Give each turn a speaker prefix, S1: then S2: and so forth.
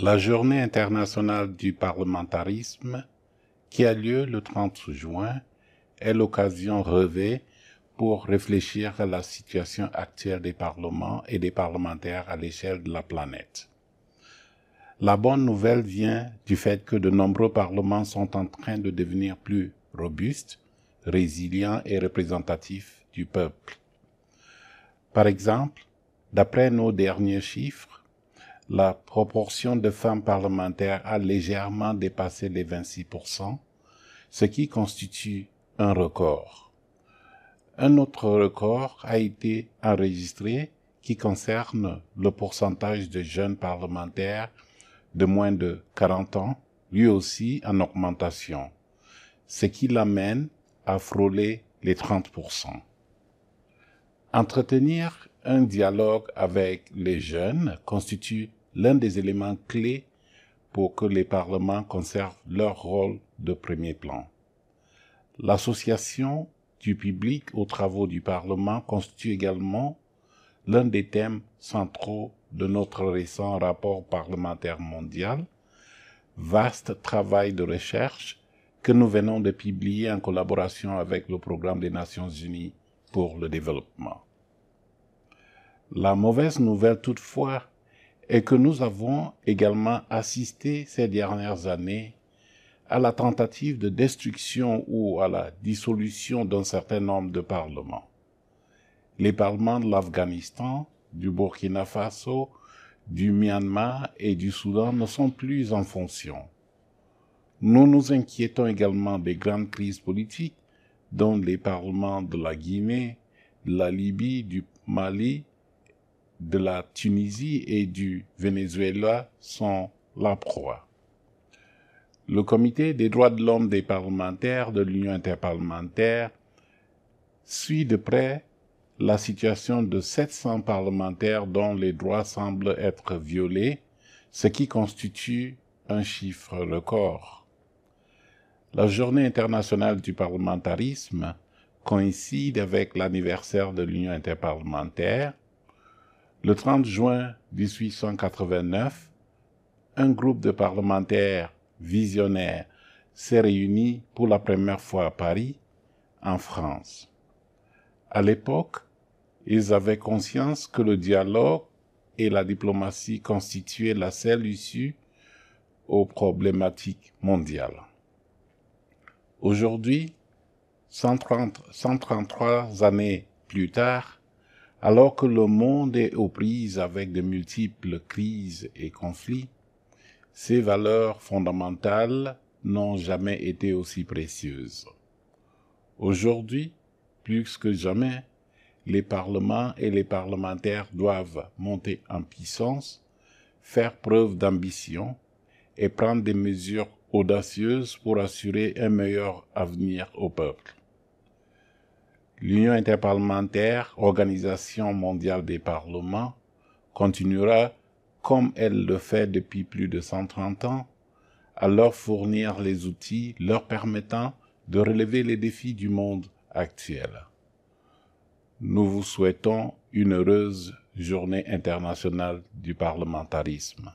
S1: La Journée internationale du parlementarisme, qui a lieu le 30 juin, est l'occasion rêvée pour réfléchir à la situation actuelle des parlements et des parlementaires à l'échelle de la planète. La bonne nouvelle vient du fait que de nombreux parlements sont en train de devenir plus robustes, résilients et représentatifs du peuple. Par exemple, d'après nos derniers chiffres, la proportion de femmes parlementaires a légèrement dépassé les 26%, ce qui constitue un record. Un autre record a été enregistré qui concerne le pourcentage de jeunes parlementaires de moins de 40 ans, lui aussi en augmentation, ce qui l'amène à frôler les 30%. Entretenir un dialogue avec les jeunes constitue l'un des éléments clés pour que les parlements conservent leur rôle de premier plan. L'association du public aux travaux du Parlement constitue également l'un des thèmes centraux de notre récent rapport parlementaire mondial, vaste travail de recherche que nous venons de publier en collaboration avec le Programme des Nations Unies pour le développement. La mauvaise nouvelle toutefois et que nous avons également assisté ces dernières années à la tentative de destruction ou à la dissolution d'un certain nombre de parlements. Les parlements de l'Afghanistan, du Burkina Faso, du Myanmar et du Soudan ne sont plus en fonction. Nous nous inquiétons également des grandes crises politiques dont les parlements de la Guinée, de la Libye, du Mali, de la Tunisie et du Venezuela sont la proie. Le Comité des droits de l'homme des parlementaires de l'Union interparlementaire suit de près la situation de 700 parlementaires dont les droits semblent être violés, ce qui constitue un chiffre record. La journée internationale du parlementarisme coïncide avec l'anniversaire de l'Union interparlementaire le 30 juin 1889, un groupe de parlementaires visionnaires s'est réuni pour la première fois à Paris, en France. À l'époque, ils avaient conscience que le dialogue et la diplomatie constituaient la seule issue aux problématiques mondiales. Aujourd'hui, 133 années plus tard, alors que le monde est aux prises avec de multiples crises et conflits, ces valeurs fondamentales n'ont jamais été aussi précieuses. Aujourd'hui, plus que jamais, les parlements et les parlementaires doivent monter en puissance, faire preuve d'ambition et prendre des mesures audacieuses pour assurer un meilleur avenir au peuple l'Union interparlementaire, organisation mondiale des parlements, continuera, comme elle le fait depuis plus de 130 ans, à leur fournir les outils leur permettant de relever les défis du monde actuel. Nous vous souhaitons une heureuse journée internationale du parlementarisme.